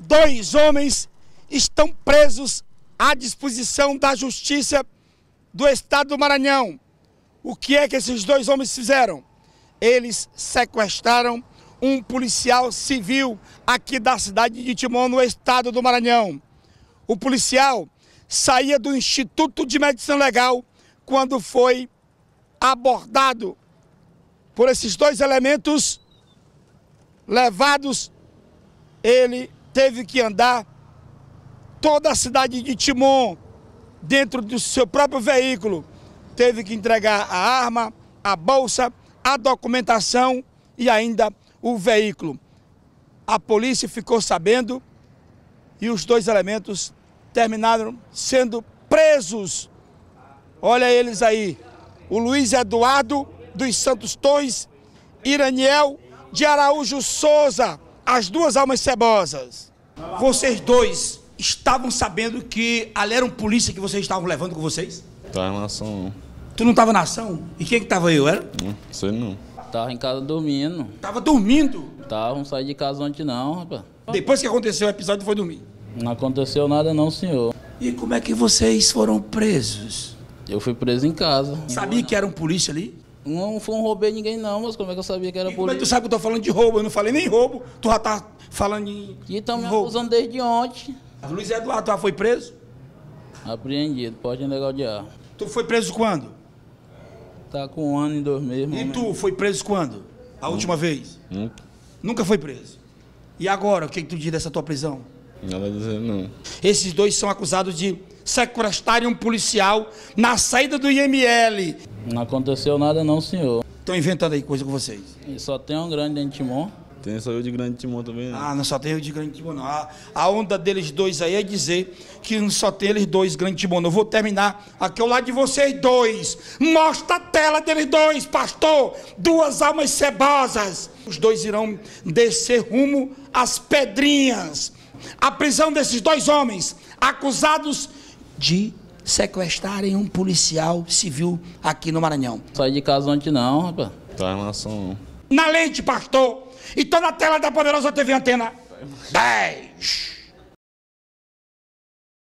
dois homens estão presos à disposição da Justiça do Estado do Maranhão. O que é que esses dois homens fizeram? Eles sequestraram um policial civil aqui da cidade de Timon, no estado do Maranhão. O policial saía do Instituto de Medicina Legal quando foi abordado por esses dois elementos levados. Ele teve que andar toda a cidade de Timon, dentro do seu próprio veículo, teve que entregar a arma, a bolsa, a documentação e ainda o veículo. A polícia ficou sabendo e os dois elementos terminaram sendo presos. Olha eles aí, o Luiz Eduardo dos Santos Tons, Iraniel de Araújo Souza, as duas almas cebosas. Vocês dois estavam sabendo que ali era um polícia que vocês estavam levando com vocês? Tava na ação, não. Tu não tava na ação? E quem é que tava eu, era? Não, sei não. Tava em casa dormindo. Tava dormindo? Tava, não saí de casa ontem não, rapaz. Depois que aconteceu o episódio, foi dormir? Não aconteceu nada não, senhor. E como é que vocês foram presos? Eu fui preso em casa. Sabia que era um polícia ali? Não foi um roubei ninguém, não, mas como é que eu sabia que era é polícia? Mas tu sabe que eu tô falando de roubo, eu não falei nem roubo. Tu já tá falando em. E estão me roubo. acusando desde ontem. Luiz Eduardo já foi preso? Apreendido, pode negociar. Tu foi preso quando? Tá com um ano e dois meses. E tu foi preso quando? A hum. última vez? Hum. Nunca foi preso. E agora, o que, é que tu diz dessa tua prisão? Nada a dizer, não. Esses dois são acusados de sequestrarem um policial na saída do IML. Não aconteceu nada não, senhor. Estão inventando aí coisa com vocês? Só tem um grande dentro de Timon. Tem só eu de grande Timon também, né? Ah, não só tem eu de grande Timon. não. A, a, onda deles dois aí é dizer que não só tem eles dois grande Timon. Eu vou terminar aqui ao lado de vocês dois. Mostra a tela deles dois, pastor. Duas almas cebosas. Os dois irão descer rumo às pedrinhas. A prisão desses dois homens, acusados de sequestrarem um policial civil aqui no Maranhão. Sai de casa ontem não, rapaz. Tá em Na lente, pastor. E tô na tela da Poderosa TV Antena. 10.